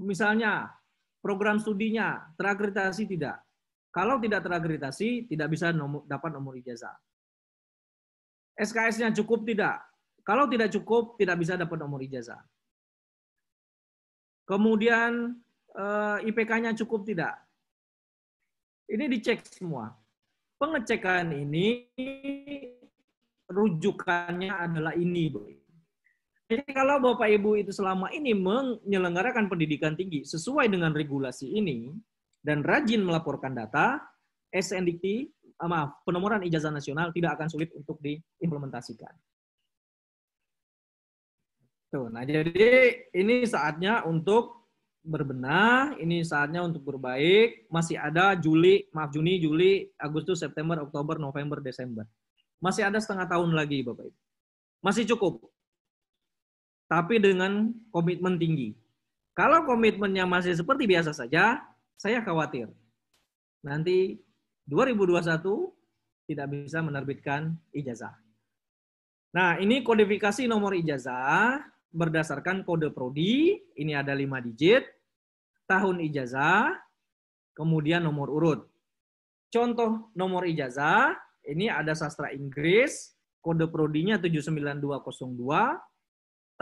misalnya program studinya terakreditasi tidak, kalau tidak terakreditasi, tidak bisa nomor, dapat nomor ijazah. SKS-nya cukup tidak? Kalau tidak cukup, tidak bisa dapat nomor ijazah. Kemudian eh, IPK-nya cukup tidak? Ini dicek semua. Pengecekan ini rujukannya adalah ini, Boy. Jadi kalau Bapak Ibu itu selama ini menyelenggarakan pendidikan tinggi sesuai dengan regulasi ini, dan rajin melaporkan data, SNDT, ah, maaf, penomoran ijazah nasional tidak akan sulit untuk diimplementasikan. Tuh, nah jadi ini saatnya untuk berbenah, ini saatnya untuk berbaik. Masih ada Juli, maaf Juni, Juli, Agustus, September, Oktober, November, Desember. Masih ada setengah tahun lagi, Bapak Ibu. Masih cukup. Tapi dengan komitmen tinggi. Kalau komitmennya masih seperti biasa saja, saya khawatir nanti 2021 tidak bisa menerbitkan ijazah. Nah, ini kodifikasi nomor ijazah berdasarkan kode prodi, ini ada lima digit, tahun ijazah, kemudian nomor urut. Contoh nomor ijazah, ini ada sastra Inggris, kode prodinya 79202,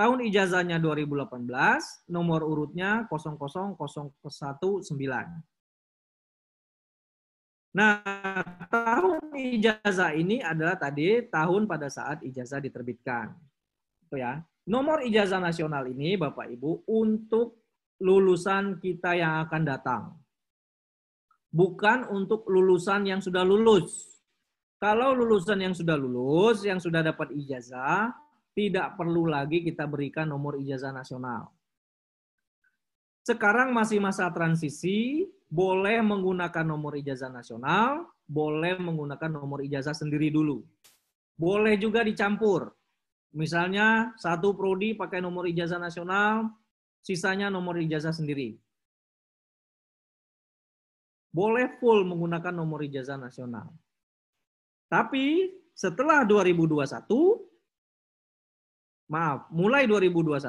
Tahun ijazahnya 2018, nomor urutnya 00019. Nah, tahun ijazah ini adalah tadi tahun pada saat ijazah diterbitkan. Itu ya. Nomor ijazah nasional ini Bapak Ibu untuk lulusan kita yang akan datang. Bukan untuk lulusan yang sudah lulus. Kalau lulusan yang sudah lulus, yang sudah dapat ijazah, tidak perlu lagi kita berikan nomor ijazah nasional. Sekarang masih masa transisi, boleh menggunakan nomor ijazah nasional, boleh menggunakan nomor ijazah sendiri dulu. Boleh juga dicampur. Misalnya satu prodi pakai nomor ijazah nasional, sisanya nomor ijazah sendiri. Boleh full menggunakan nomor ijazah nasional. Tapi setelah 2021, maaf, mulai 2021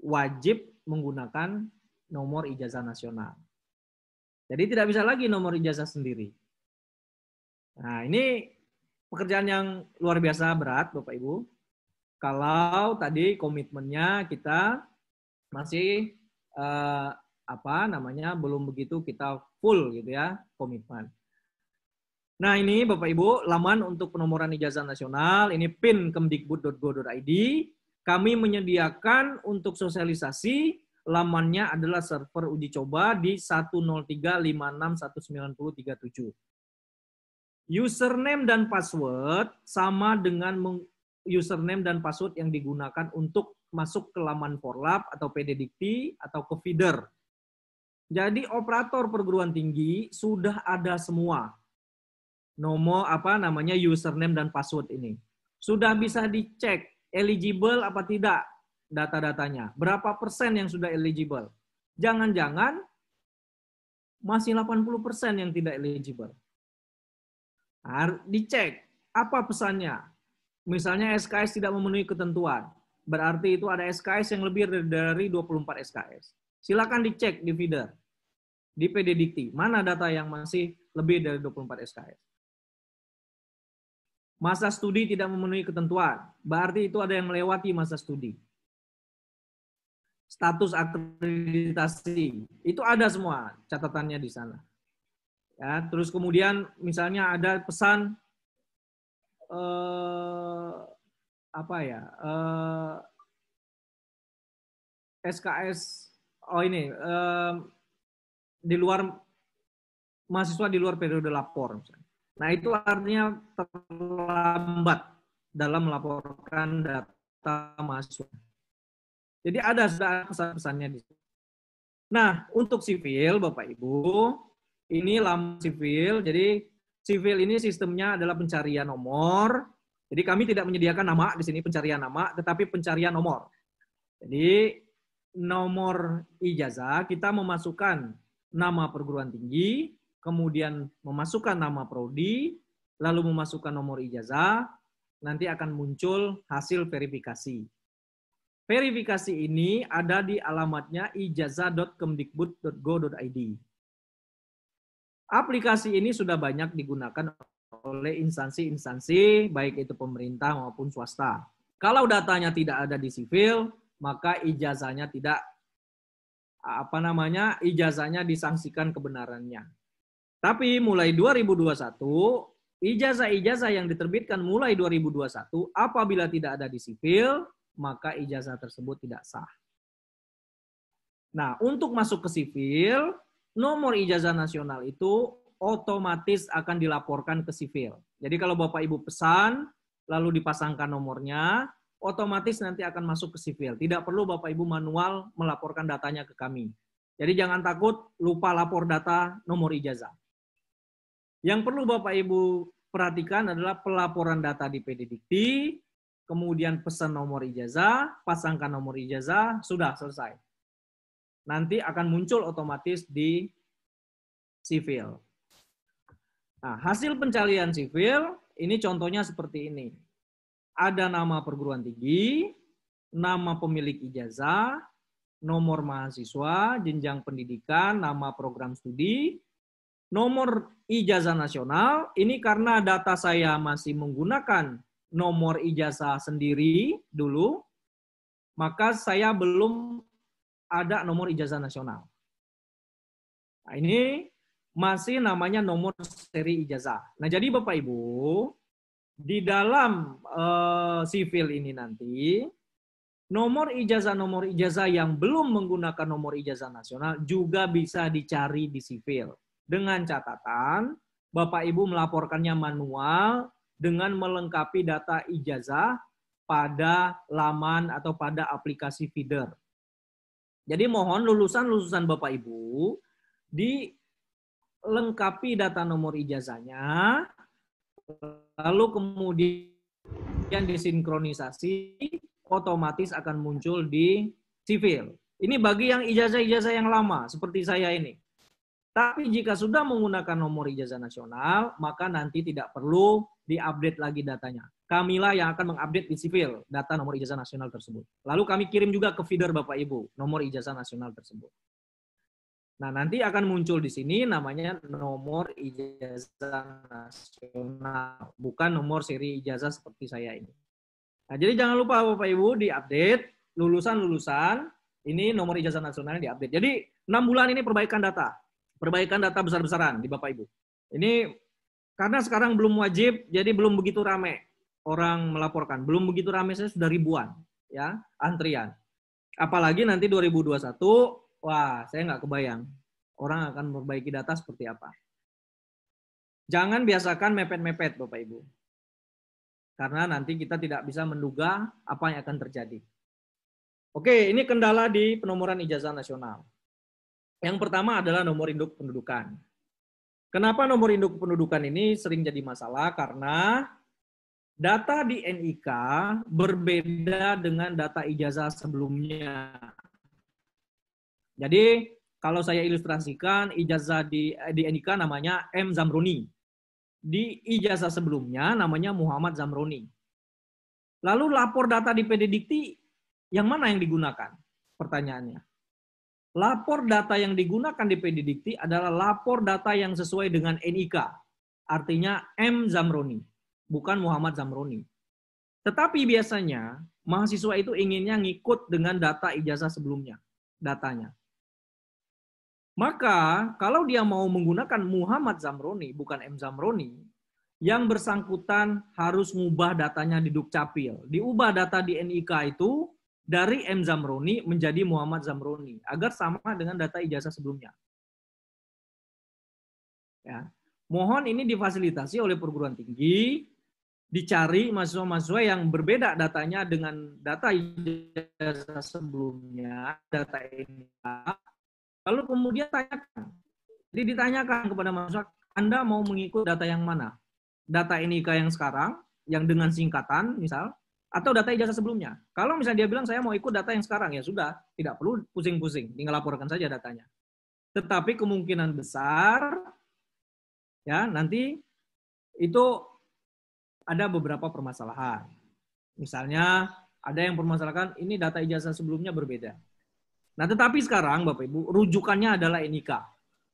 wajib menggunakan nomor ijazah nasional. Jadi tidak bisa lagi nomor ijazah sendiri. Nah, ini pekerjaan yang luar biasa berat, Bapak Ibu. Kalau tadi komitmennya kita masih eh, apa namanya belum begitu kita full gitu ya komitmen. Nah ini Bapak Ibu, laman untuk penomoran ijazah nasional, ini pin kemdikbud.go.id. Kami menyediakan untuk sosialisasi, lamannya adalah server uji coba di 103561937. Username dan password sama dengan username dan password yang digunakan untuk masuk ke laman Forlab atau PDDikti atau ke feeder. Jadi operator perguruan tinggi sudah ada semua nomor apa namanya username dan password ini. Sudah bisa dicek eligible apa tidak data-datanya. Berapa persen yang sudah eligible? Jangan-jangan masih 80 persen yang tidak eligible. Harus dicek apa pesannya. Misalnya SKS tidak memenuhi ketentuan. Berarti itu ada SKS yang lebih dari 24 SKS. Silakan dicek di feeder, di PD Dikti. Mana data yang masih lebih dari 24 SKS masa studi tidak memenuhi ketentuan. Berarti itu ada yang melewati masa studi. Status akreditasi, itu ada semua catatannya di sana. Ya, terus kemudian misalnya ada pesan eh, apa ya? Eh, SKS oh ini eh, di luar mahasiswa di luar periode lapor misalnya Nah, itu artinya terlambat dalam melaporkan data mahasiswa. Jadi ada pesan-pesannya di sini. Nah, untuk sivil, Bapak Ibu, ini lam sivil. Jadi sivil ini sistemnya adalah pencarian nomor. Jadi kami tidak menyediakan nama di sini pencarian nama, tetapi pencarian nomor. Jadi nomor ijazah kita memasukkan nama perguruan tinggi, kemudian memasukkan nama prodi, lalu memasukkan nomor ijazah, nanti akan muncul hasil verifikasi. Verifikasi ini ada di alamatnya ijazah.kemdikbud.go.id. Aplikasi ini sudah banyak digunakan oleh instansi-instansi, baik itu pemerintah maupun swasta. Kalau datanya tidak ada di sivil, maka ijazahnya tidak apa namanya ijazahnya disangsikan kebenarannya. Tapi mulai 2021, ijazah-ijazah yang diterbitkan mulai 2021 apabila tidak ada di sipil, maka ijazah tersebut tidak sah. Nah, untuk masuk ke sipil, nomor ijazah nasional itu otomatis akan dilaporkan ke sipil. Jadi kalau Bapak Ibu pesan, lalu dipasangkan nomornya, otomatis nanti akan masuk ke sipil. Tidak perlu Bapak Ibu manual melaporkan datanya ke kami. Jadi jangan takut lupa lapor data nomor ijazah. Yang perlu Bapak Ibu perhatikan adalah pelaporan data di PD Dikti, kemudian pesan nomor ijazah, pasangkan nomor ijazah, sudah selesai. Nanti akan muncul otomatis di sivil. Nah, hasil pencarian sivil ini contohnya seperti ini. Ada nama perguruan tinggi, nama pemilik ijazah, nomor mahasiswa, jenjang pendidikan, nama program studi, nomor ijazah nasional ini karena data saya masih menggunakan nomor ijazah sendiri dulu, maka saya belum ada nomor ijazah nasional. Nah, ini masih namanya nomor seri ijazah. Nah, jadi Bapak Ibu, di dalam uh, ini nanti nomor ijazah nomor ijazah yang belum menggunakan nomor ijazah nasional juga bisa dicari di sivil. Dengan catatan, Bapak Ibu melaporkannya manual dengan melengkapi data ijazah pada laman atau pada aplikasi feeder. Jadi mohon lulusan-lulusan Bapak Ibu dilengkapi data nomor ijazahnya, lalu kemudian disinkronisasi, otomatis akan muncul di sivil. Ini bagi yang ijazah-ijazah yang lama, seperti saya ini. Tapi jika sudah menggunakan nomor ijazah nasional, maka nanti tidak perlu diupdate lagi datanya. Kamilah yang akan mengupdate di sipil data nomor ijazah nasional tersebut. Lalu kami kirim juga ke feeder Bapak Ibu nomor ijazah nasional tersebut. Nah, nanti akan muncul di sini namanya nomor ijazah nasional, bukan nomor seri ijazah seperti saya ini. Nah, jadi jangan lupa Bapak Ibu diupdate lulusan-lulusan ini nomor ijazah nasionalnya diupdate. Jadi 6 bulan ini perbaikan data perbaikan data besar-besaran di Bapak Ibu. Ini karena sekarang belum wajib, jadi belum begitu rame orang melaporkan. Belum begitu rame saya sudah ribuan ya antrian. Apalagi nanti 2021, wah saya nggak kebayang orang akan memperbaiki data seperti apa. Jangan biasakan mepet-mepet Bapak Ibu. Karena nanti kita tidak bisa menduga apa yang akan terjadi. Oke, ini kendala di penomoran ijazah nasional. Yang pertama adalah nomor induk pendudukan. Kenapa nomor induk pendudukan ini sering jadi masalah? Karena data di NIK berbeda dengan data ijazah sebelumnya. Jadi kalau saya ilustrasikan ijazah di eh, di NIK namanya M Zamroni. Di ijazah sebelumnya namanya Muhammad Zamroni. Lalu lapor data di PD yang mana yang digunakan? Pertanyaannya. Lapor data yang digunakan di Dikti adalah lapor data yang sesuai dengan NIK. Artinya M. Zamroni, bukan Muhammad Zamroni. Tetapi biasanya mahasiswa itu inginnya ngikut dengan data ijazah sebelumnya, datanya. Maka kalau dia mau menggunakan Muhammad Zamroni, bukan M. Zamroni, yang bersangkutan harus mengubah datanya di Dukcapil. Diubah data di NIK itu dari M Zamroni menjadi Muhammad Zamroni agar sama dengan data ijazah sebelumnya. Ya. Mohon ini difasilitasi oleh perguruan tinggi dicari mahasiswa-mahasiswa yang berbeda datanya dengan data ijazah sebelumnya, data ini. Lalu kemudian tanyakan. Jadi ditanyakan kepada mahasiswa, Anda mau mengikuti data yang mana? Data NIK yang sekarang, yang dengan singkatan misal, atau data ijazah sebelumnya. Kalau misalnya dia bilang saya mau ikut data yang sekarang ya sudah, tidak perlu pusing-pusing, tinggal laporkan saja datanya. Tetapi kemungkinan besar ya nanti itu ada beberapa permasalahan. Misalnya ada yang permasalahan ini data ijazah sebelumnya berbeda. Nah, tetapi sekarang Bapak Ibu, rujukannya adalah NIK,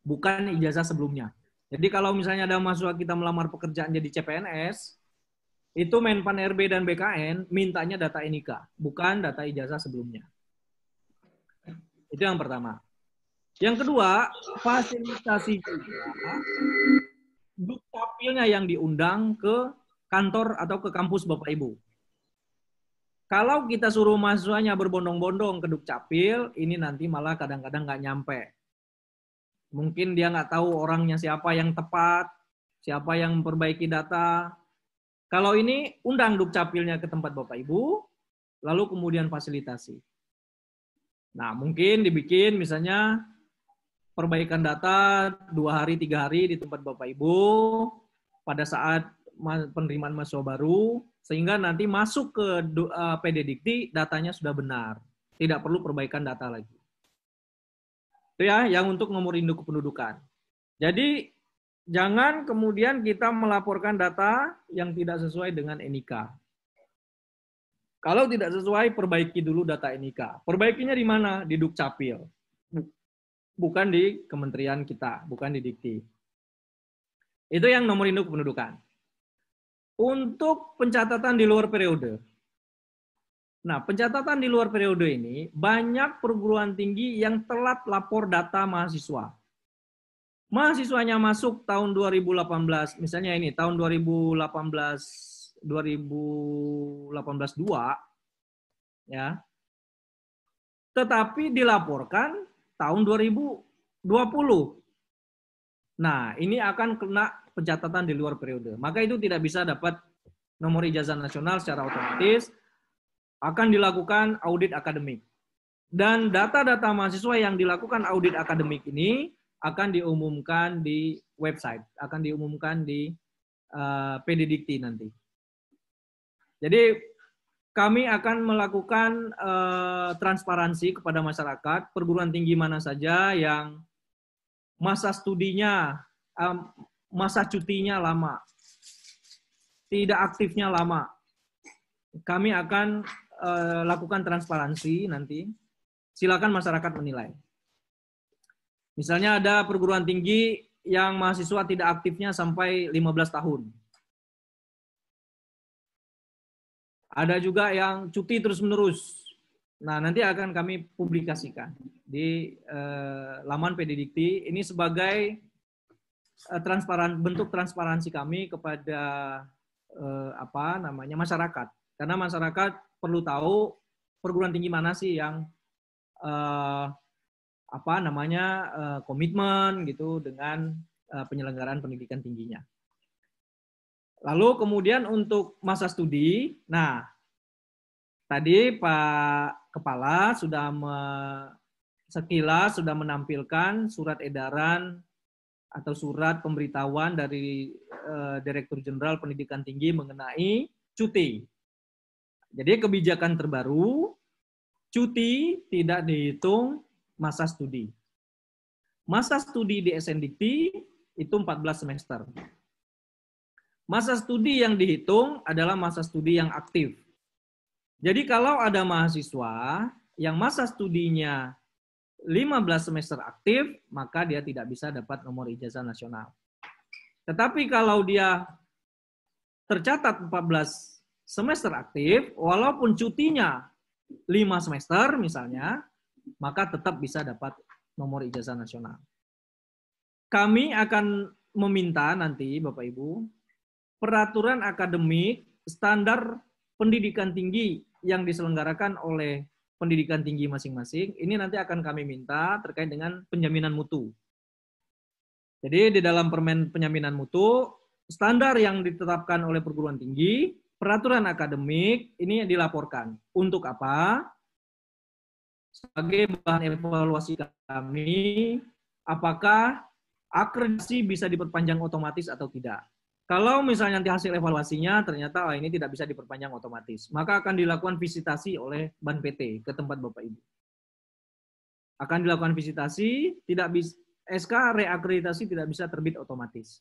bukan ijazah sebelumnya. Jadi kalau misalnya ada mahasiswa kita melamar pekerjaan jadi CPNS, itu Menpan RB dan BKN mintanya data NIK, bukan data ijazah sebelumnya. Itu yang pertama. Yang kedua, fasilitasi dukcapilnya yang diundang ke kantor atau ke kampus Bapak Ibu. Kalau kita suruh mahasiswanya berbondong-bondong ke dukcapil, ini nanti malah kadang-kadang nggak nyampe. Mungkin dia nggak tahu orangnya siapa yang tepat, siapa yang memperbaiki data, kalau ini undang dukcapilnya ke tempat Bapak Ibu, lalu kemudian fasilitasi. Nah, mungkin dibikin misalnya perbaikan data dua hari, tiga hari di tempat Bapak Ibu pada saat penerimaan mahasiswa baru, sehingga nanti masuk ke eh, PD Dikti datanya sudah benar. Tidak perlu perbaikan data lagi. Itu ya, yang untuk nomor induk kependudukan. Jadi jangan kemudian kita melaporkan data yang tidak sesuai dengan NIK. Kalau tidak sesuai, perbaiki dulu data NIK. Perbaikinya di mana? Di Dukcapil. Bukan di kementerian kita, bukan di Dikti. Itu yang nomor induk pendudukan. Untuk pencatatan di luar periode. Nah, pencatatan di luar periode ini, banyak perguruan tinggi yang telat lapor data mahasiswa mahasiswanya masuk tahun 2018, misalnya ini tahun 2018 2018 2 ya. Tetapi dilaporkan tahun 2020. Nah, ini akan kena pencatatan di luar periode. Maka itu tidak bisa dapat nomor ijazah nasional secara otomatis akan dilakukan audit akademik. Dan data-data mahasiswa yang dilakukan audit akademik ini akan diumumkan di website, akan diumumkan di uh, eh, PDDikti nanti. Jadi kami akan melakukan uh, transparansi kepada masyarakat perguruan tinggi mana saja yang masa studinya, um, masa cutinya lama, tidak aktifnya lama. Kami akan uh, lakukan transparansi nanti. Silakan masyarakat menilai. Misalnya ada perguruan tinggi yang mahasiswa tidak aktifnya sampai 15 tahun. Ada juga yang cuti terus-menerus. Nah, nanti akan kami publikasikan di eh, laman PDDikti. Ini sebagai eh, transparan bentuk transparansi kami kepada eh, apa namanya masyarakat. Karena masyarakat perlu tahu perguruan tinggi mana sih yang eh, apa namanya eh, komitmen gitu dengan eh, penyelenggaraan pendidikan tingginya. Lalu kemudian untuk masa studi, nah tadi Pak Kepala sudah me, sekilas sudah menampilkan surat edaran atau surat pemberitahuan dari uh, Direktur Jenderal Pendidikan Tinggi mengenai cuti. Jadi kebijakan terbaru cuti tidak dihitung masa studi. Masa studi di SNDT itu 14 semester. Masa studi yang dihitung adalah masa studi yang aktif. Jadi kalau ada mahasiswa yang masa studinya 15 semester aktif, maka dia tidak bisa dapat nomor ijazah nasional. Tetapi kalau dia tercatat 14 semester aktif, walaupun cutinya 5 semester misalnya, maka tetap bisa dapat nomor ijazah nasional. Kami akan meminta nanti Bapak Ibu peraturan akademik standar pendidikan tinggi yang diselenggarakan oleh pendidikan tinggi masing-masing ini nanti akan kami minta terkait dengan penjaminan mutu. Jadi di dalam permen penjaminan mutu standar yang ditetapkan oleh perguruan tinggi, peraturan akademik ini dilaporkan. Untuk apa? Sebagai bahan evaluasi kami, apakah akreditasi bisa diperpanjang otomatis atau tidak? Kalau misalnya nanti hasil evaluasinya ternyata oh, ini tidak bisa diperpanjang otomatis, maka akan dilakukan visitasi oleh Ban PT ke tempat Bapak Ibu. Akan dilakukan visitasi, tidak bisa SK reakreditasi tidak bisa terbit otomatis.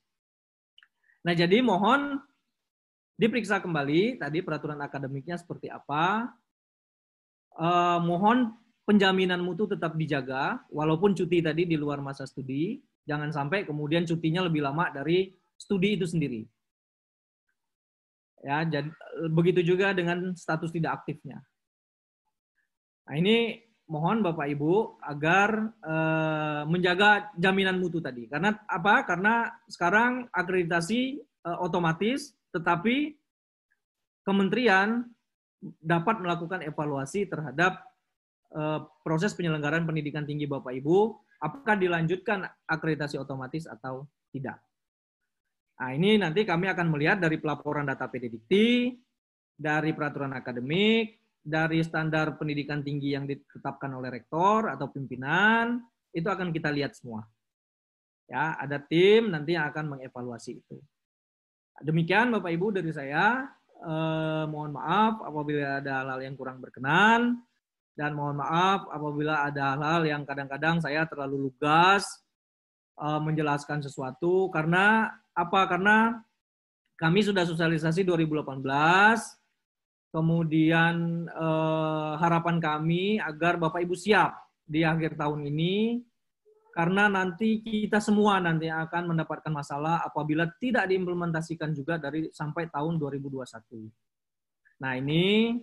Nah, jadi mohon diperiksa kembali tadi peraturan akademiknya seperti apa. Eh, mohon penjaminan mutu tetap dijaga, walaupun cuti tadi di luar masa studi, jangan sampai kemudian cutinya lebih lama dari studi itu sendiri. Ya, jadi, begitu juga dengan status tidak aktifnya. Nah, ini mohon Bapak Ibu agar e, menjaga jaminan mutu tadi. Karena apa? Karena sekarang akreditasi e, otomatis, tetapi kementerian dapat melakukan evaluasi terhadap Eh, proses penyelenggaraan pendidikan tinggi Bapak Ibu, apakah dilanjutkan akreditasi otomatis atau tidak. Nah, ini nanti kami akan melihat dari pelaporan data PDDikti, dari peraturan akademik, dari standar pendidikan tinggi yang ditetapkan oleh rektor atau pimpinan, itu akan kita lihat semua. Ya, ada tim nanti yang akan mengevaluasi itu. Demikian Bapak Ibu dari saya. Eh, mohon maaf apabila ada hal-hal yang kurang berkenan dan mohon maaf apabila ada hal-hal yang kadang-kadang saya terlalu lugas uh, menjelaskan sesuatu karena apa? Karena kami sudah sosialisasi 2018 kemudian uh, harapan kami agar Bapak Ibu siap di akhir tahun ini karena nanti kita semua nanti akan mendapatkan masalah apabila tidak diimplementasikan juga dari sampai tahun 2021. Nah, ini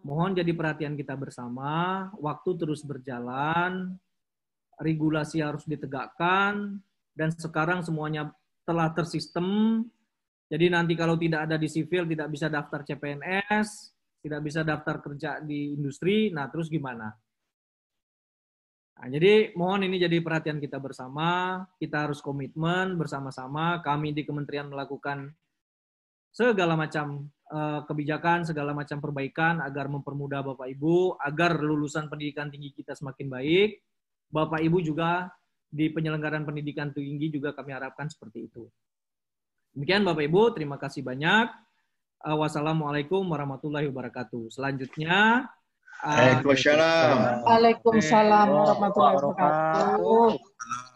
Mohon jadi perhatian kita bersama, waktu terus berjalan, regulasi harus ditegakkan, dan sekarang semuanya telah tersistem. Jadi nanti kalau tidak ada di sivil, tidak bisa daftar CPNS, tidak bisa daftar kerja di industri, nah terus gimana? Nah, jadi mohon ini jadi perhatian kita bersama, kita harus komitmen bersama-sama, kami di kementerian melakukan segala macam uh, kebijakan, segala macam perbaikan agar mempermudah Bapak Ibu, agar lulusan pendidikan tinggi kita semakin baik. Bapak Ibu juga di penyelenggaraan pendidikan tinggi juga kami harapkan seperti itu. Demikian Bapak Ibu, terima kasih banyak. Uh, wassalamualaikum warahmatullahi wabarakatuh. Selanjutnya Waalaikumsalam. Eh, warahmatullahi wabarakatuh.